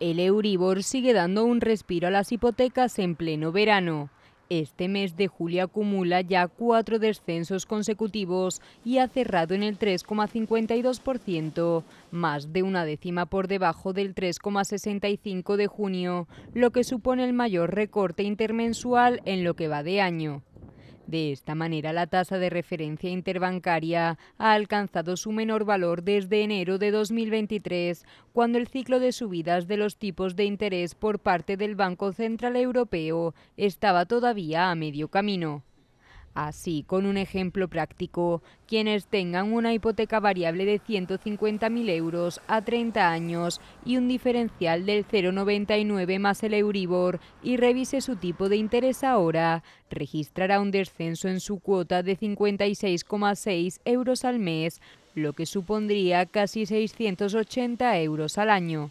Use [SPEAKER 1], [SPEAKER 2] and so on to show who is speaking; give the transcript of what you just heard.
[SPEAKER 1] El Euribor sigue dando un respiro a las hipotecas en pleno verano. Este mes de julio acumula ya cuatro descensos consecutivos y ha cerrado en el 3,52%, más de una décima por debajo del 3,65% de junio, lo que supone el mayor recorte intermensual en lo que va de año. De esta manera, la tasa de referencia interbancaria ha alcanzado su menor valor desde enero de 2023, cuando el ciclo de subidas de los tipos de interés por parte del Banco Central Europeo estaba todavía a medio camino. Así, con un ejemplo práctico, quienes tengan una hipoteca variable de 150.000 euros a 30 años y un diferencial del 0,99 más el Euribor y revise su tipo de interés ahora, registrará un descenso en su cuota de 56,6 euros al mes, lo que supondría casi 680 euros al año.